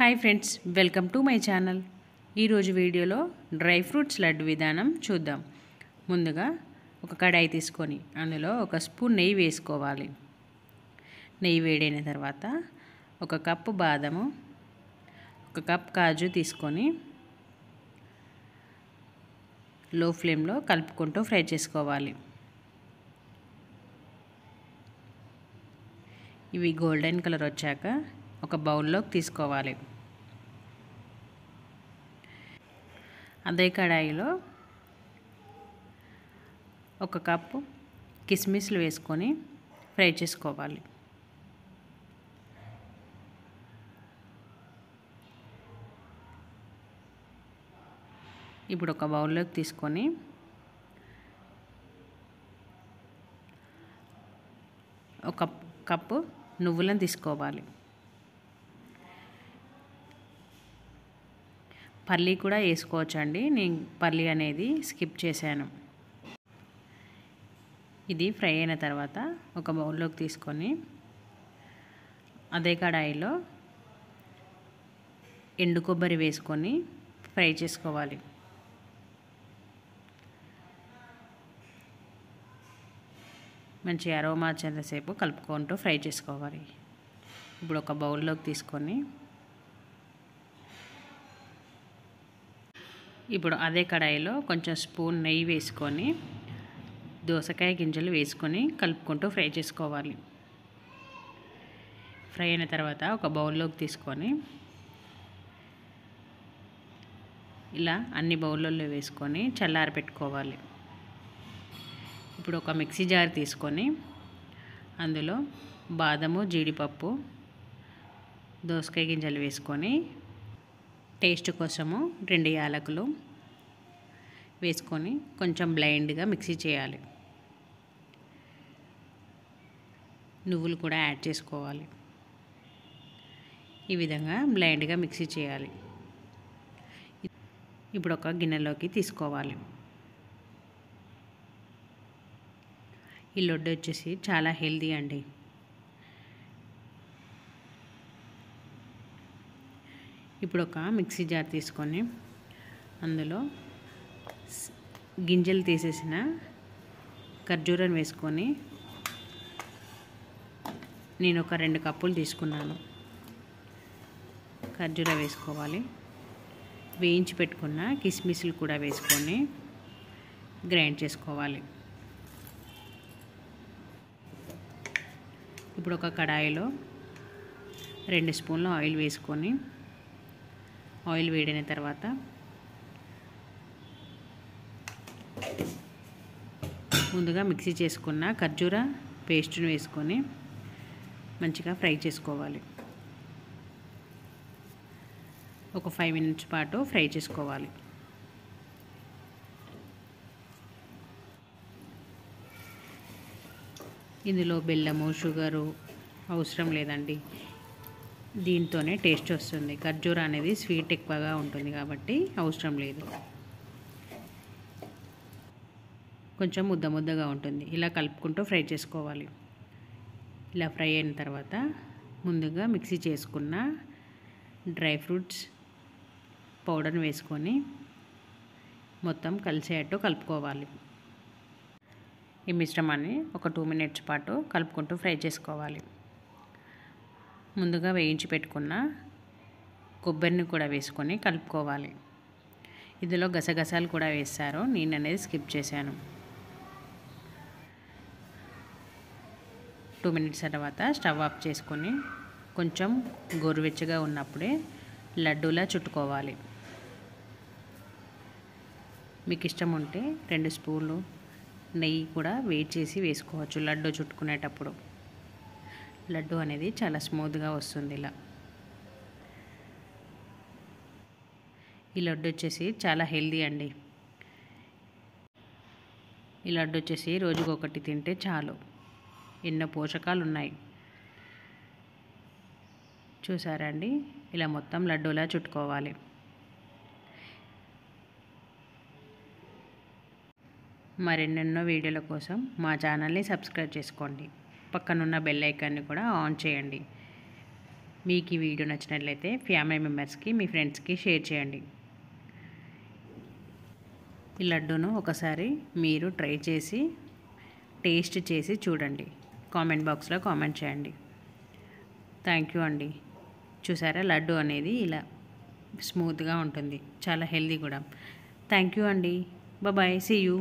hi friends welcome to my channel ఈరోజు వీడియోలో dry fruits laddu విధానం చూద్దాం ముందుగా ఒక కడాయి తీసుకొని అందులో ఒక స్పూన్ నెయ్యి వేసుకోవాలి నెయ్యి వేడైన తర్వాత ఒక కప్పు బాదము ఒక కప్ కాజు తీసుకొని లో ఫ్లేమ్లో కలుపుకుంటూ ఫ్రై చేసుకోవాలి ఇవి గోల్డెన్ కలర్ వచ్చాక ఒక బౌల్లోకి తీసుకోవాలి అదే కడాయిలో ఒక కప్పు కిస్మిస్లు వేసుకొని ఫ్రై చేసుకోవాలి ఇప్పుడు ఒక బౌల్లోకి తీసుకొని ఒక కప్పు నువ్వులను తీసుకోవాలి పల్లి కూడా వేసుకోవచ్చండి నేను పల్లి అనేది స్కిప్ చేశాను ఇది ఫ్రై అయిన తర్వాత ఒక బౌల్లోకి తీసుకొని అదే కడాయిలో ఎండు కొబ్బరి వేసుకొని ఫ్రై చేసుకోవాలి మంచి అరోమా చెందసేపు కలుపుకుంటూ ఫ్రై చేసుకోవాలి ఇప్పుడు ఒక బౌల్లోకి తీసుకొని ఇప్పుడు అదే కడాయిలో కొంచెం స్పూన్ నెయ్యి వేసుకొని దోసకాయ గింజలు వేసుకొని కలుపుకుంటూ ఫ్రై చేసుకోవాలి ఫ్రై అయిన తర్వాత ఒక బౌల్లోకి తీసుకొని ఇలా అన్ని బౌల్లో వేసుకొని చల్లారి పెట్టుకోవాలి ఇప్పుడు ఒక మిక్సీ జార్ తీసుకొని అందులో బాదము జీడిపప్పు దోసకాయ గింజలు వేసుకొని టేస్ట్ కోసము రెండు యాలకులు వేసుకొని కొంచెం బ్లైండ్గా మిక్సీ చేయాలి నువ్వులు కూడా యాడ్ చేసుకోవాలి ఈ విధంగా బ్లైండ్గా మిక్సీ చేయాలి ఇప్పుడు ఒక గిన్నెలోకి తీసుకోవాలి ఈ లొడ్డు వచ్చేసి చాలా హెల్దీ అండి ఇప్పుడు ఒక మిక్సీ జార్ తీసుకొని అందులో గింజలు తీసేసిన ఖర్జూరం వేసుకొని నేను ఒక రెండు కప్పులు తీసుకున్నాను ఖర్జూర వేసుకోవాలి వేయించి పెట్టుకున్న కిస్మిస్లు కూడా వేసుకొని గ్రైండ్ చేసుకోవాలి ఇప్పుడు ఒక కడాయిలో రెండు స్పూన్ల ఆయిల్ వేసుకొని ఆయిల్ వేడైన తర్వాత ముందుగా మిక్సీ చేసుకున్న ఖర్జూర పేస్ట్ను వేసుకొని మంచిగా ఫ్రై చేసుకోవాలి ఒక ఫైవ్ మినిట్స్ పాటు ఫ్రై చేసుకోవాలి ఇందులో బెల్లము షుగరు అవసరం లేదండి దీంతోనే టేస్ట్ వస్తుంది ఖర్జూర అనేది స్వీట్ ఎక్కువగా ఉంటుంది కాబట్టి అవసరం లేదు కొంచెం ముద్ద ముద్దగా ఉంటుంది ఇలా కలుపుకుంటూ ఫ్రై చేసుకోవాలి ఇలా ఫ్రై అయిన తర్వాత ముందుగా మిక్సీ చేసుకున్న డ్రై ఫ్రూట్స్ పౌడర్ని వేసుకొని మొత్తం కలిసేటట్టు కలుపుకోవాలి ఈ మిశ్రమాన్ని ఒక టూ మినిట్స్ పాటు కలుపుకుంటూ ఫ్రై చేసుకోవాలి ముందుగా వేయించి పెట్టుకున్న కొబ్బరిని కూడా వేసుకొని కలుపుకోవాలి ఇందులో గసగసాలు కూడా వేస్తారు నేను అనేది స్కిప్ చేశాను టూ మినిట్స్ తర్వాత స్టవ్ ఆఫ్ చేసుకొని కొంచెం గోరువెచ్చగా ఉన్నప్పుడే లడ్డూలా చుట్టుకోవాలి మీకు ఇష్టం ఉంటే రెండు స్పూన్లు నెయ్యి కూడా వేడి చేసి వేసుకోవచ్చు లడ్డు చుట్టుకునేటప్పుడు లడ్డు అనేది చాలా స్మూత్గా వస్తుంది ఇలా ఈ లడ్డు వచ్చేసి చాలా హెల్దీ అండి ఈ లడ్డు వచ్చేసి రోజుకు ఒకటి తింటే చాలు ఎన్నో పోషకాలు ఉన్నాయి చూసారండి ఇలా మొత్తం లడ్డూలా చుట్టుకోవాలి మరెన్నెన్నో వీడియోల కోసం మా ఛానల్ని సబ్స్క్రైబ్ చేసుకోండి పక్కనున్న బెల్ ఐకాన్ని కూడా ఆన్ చేయండి మీకు ఈ వీడియో నచ్చినట్లయితే ఫ్యామిలీ మెంబర్స్కి మీ ఫ్రెండ్స్కి షేర్ చేయండి ఈ లడ్డూను ఒకసారి మీరు ట్రై చేసి టేస్ట్ చేసి చూడండి కామెంట్ బాక్స్లో కామెంట్ చేయండి థ్యాంక్ యూ అండి చూసారా లడ్డు అనేది ఇలా స్మూత్గా ఉంటుంది చాలా హెల్దీ కూడా థ్యాంక్ యూ అండి బాయ్ సీ యూ